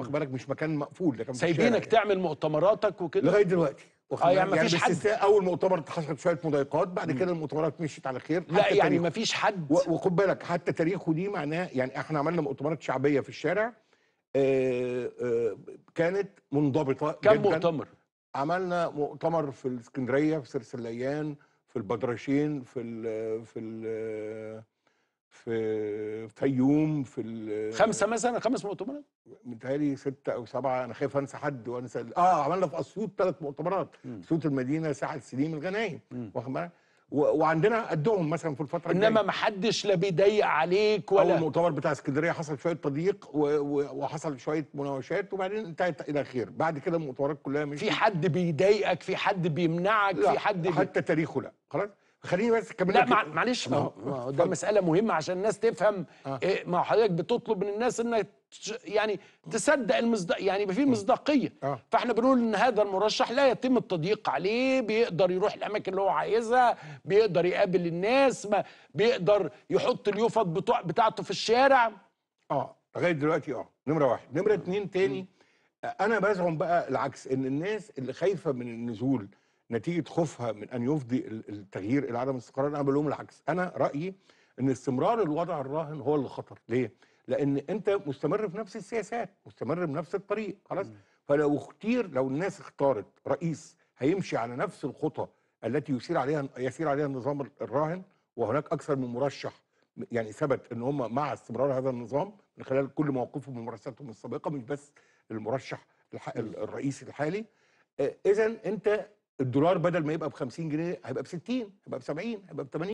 واخد بالك مش مكان مقفول ده كان سايبينك يعني. تعمل مؤتمراتك وكده لغايه دلوقتي اه يعني, يعني مفيش يعني حد اول مؤتمر حصلت شويه مضايقات بعد كده المؤتمرات مشيت على خير لا يعني مفيش حد وخد بالك حتى تاريخه دي معناه يعني احنا عملنا مؤتمرات شعبيه في الشارع آه، آه، كانت منضبطه كم جداً. مؤتمر؟ عملنا مؤتمر في الاسكندريه في سرسليان في البدرشين في الـ في الـ في في, في, في خمسه مثلا خمس مؤتمرات متهيألي ستة أو سبعة أنا خايف أنسى حد وأنسى آه عملنا في أسيوط ثلاث مؤتمرات أسيوط المدينة ساعة سليم الغنايم واخد بالك وعندنا قدهم مثلا في الفتره انما الجاية. محدش لا بيضيق عليك ولا اول مؤتمر بتاع اسكندريه حصل شويه تضييق وحصل شويه مناوشات وبعدين انتهت الى خير بعد كده المؤتمرات كلها مش في حد بيضايقك في حد بيمنعك لا في حد بي... حتى تاريخه لا خلاص خليني بس كمل لا مع... معلش ما هو آه، آه، ده مساله مهمه عشان الناس تفهم آه. إيه ما حضرتك بتطلب من الناس انك يعني تصدق المصداق يعني يبقى في آه. مصداقيه آه. فاحنا بنقول ان هذا المرشح لا يتم التضييق عليه بيقدر يروح الاماكن اللي هو عايزها بيقدر يقابل الناس ما بيقدر يحط اليوفط بتوع بتاعته في الشارع اه لغايه دلوقتي اه نمره واحد نمره اتنين تاني انا بزعم بقى العكس ان الناس اللي خايفه من النزول نتيجه خوفها من ان يفضي التغيير الى عدم الاستقرار انا بقول لهم العكس انا رايي ان استمرار الوضع الراهن هو اللي خطر ليه لان انت مستمر في نفس السياسات مستمر بنفس الطريق خلاص م. فلو اختير لو الناس اختارت رئيس هيمشي على نفس الخطى التي يسير عليها يسير عليها النظام الراهن وهناك اكثر من مرشح يعني ثبت ان هم مع استمرار هذا النظام من خلال كل مواقفهم وممارساتهم السابقه مش بس المرشح الرئيسي الحالي آه، اذا انت الدولار بدل ما يبقى ب 50 جنيه هيبقى ب 60 هيبقى ب 70 هيبقى ب 80